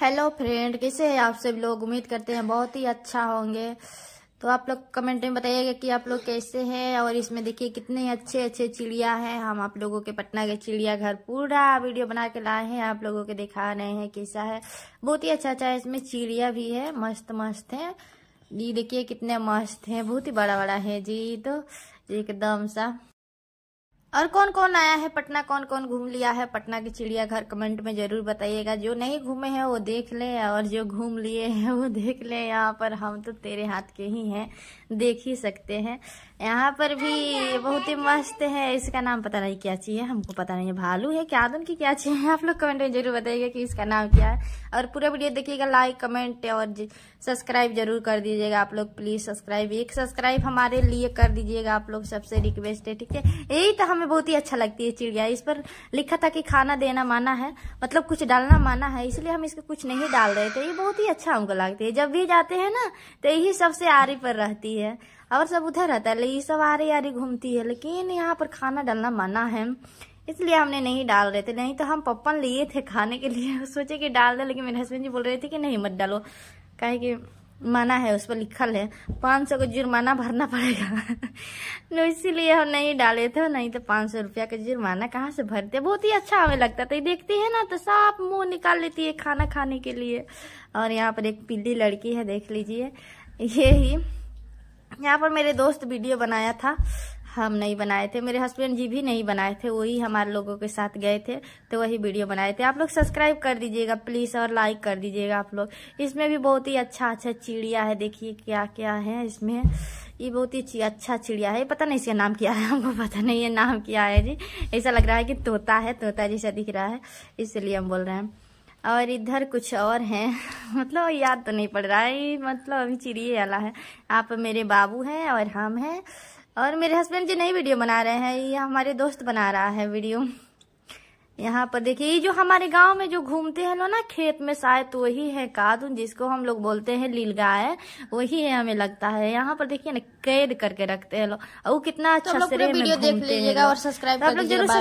hello friend कैसे हैं आप सब लोग उम्मीद करते हैं बहुत ही अच्छा होंगे तो आप लोग कमेंट में बताइएगा कि आप लोग कैसे हैं और इसमें देखिए कितने अच्छे अच्छे चिड़िया हैं हम आप लोगों के पटना के चिड़ियाघर पूरा वीडियो बना के लाए हैं आप लोगों के दिखा रहे हैं कैसा है बहुत ही अच्छा अच्छा है इसमें चिड़िया भी है मस्त मस्त है जी देखिए कितने मस्त हैं बहुत ही बड़ा बड़ा है जी तो एकदम सा और कौन कौन आया है पटना कौन कौन घूम लिया है पटना के चिड़ियाघर कमेंट में जरूर बताइएगा जो नहीं घूमे हैं वो देख ले और जो घूम लिए हैं वो देख ले यहाँ पर हम तो तेरे हाथ के ही हैं देख ही सकते हैं यहाँ पर भी बहुत ही मस्त है इसका नाम पता नहीं क्या चीज़ है हमको पता नहीं है भालू है क्या आदम की क्या चीज़ है आप लोग कमेंट में जरूर बताइएगा कि इसका नाम क्या है और पूरा वीडियो देखिएगा लाइक कमेंट और सब्सक्राइब जरूर कर दीजिएगा आप लोग प्लीज़ सब्सक्राइब एक सब्सक्राइब हमारे लिए कर दीजिएगा आप लोग सबसे रिक्वेस्ट है ठीक है यही तो हम में बहुत ही अच्छा लगती है चिड़िया इस पर लिखा था कि खाना देना माना है मतलब कुछ डालना माना है इसलिए हम इसको कुछ नहीं डाल रहे थे ये बहुत ही अच्छा हमको लगती है जब भी जाते हैं ना तो यही सबसे आरी पर रहती है और सब उधर रहता है ये सब आरी आरी घूमती है लेकिन यहाँ पर खाना डालना माना है इसलिए हमने नहीं डाल रहे थे नहीं तो हम पप्पन लिए थे खाने के लिए सोचे कि डाल दें लेकिन मेरे हस्बैंड जी बोल रहे थे कि नहीं मत डालो कहे कि माना है उस पर लिखल है पाँच सौ का जुर्माना भरना पड़ेगा इसीलिए हम नहीं डाले थे नहीं तो पाँच सौ रुपया का जुर्माना कहाँ से भरते बहुत ही अच्छा हमें लगता था देखती है ना तो साफ मुंह निकाल लेती है खाना खाने के लिए और यहाँ पर एक पीली लड़की है देख लीजिए ये ही यहाँ पर मेरे दोस्त वीडियो बनाया था हम नहीं बनाए थे मेरे हस्बैंड जी भी नहीं बनाए थे वही हमारे लोगों के साथ गए थे तो वही वीडियो बनाए थे आप लोग सब्सक्राइब कर दीजिएगा प्लीज़ और लाइक कर दीजिएगा आप लोग इसमें भी बहुत ही अच्छा अच्छा चिड़िया है देखिए क्या क्या है इसमें ये बहुत ही अच्छा चिड़िया है पता नहीं इसका नाम क्या है हमको पता नहीं ये नाम क्या है जी ऐसा लग रहा है कि तोता है तोता जैसा दिख रहा है इसलिए हम बोल रहे हैं और इधर कुछ और हैं मतलब याद तो नहीं पड़ रहा है मतलब अभी चिड़िए वाला है आप मेरे बाबू हैं और हम हैं और मेरे हस्बैंड जी नई वीडियो बना रहे हैं ये हमारे दोस्त बना रहा है वीडियो यहाँ पर देखिए ये जो हमारे गांव में जो घूमते हैं ना खेत में शायद तो वही है कादून जिसको हम लोग बोलते हैं लील गाय वही है हमें लगता है यहाँ पर देखिए ना कैद करके रखते हैं लोग और वो कितना अच्छा तो, तो से वीडियो देख लीजिएगा और सब्सक्राइब कर लीजिएगा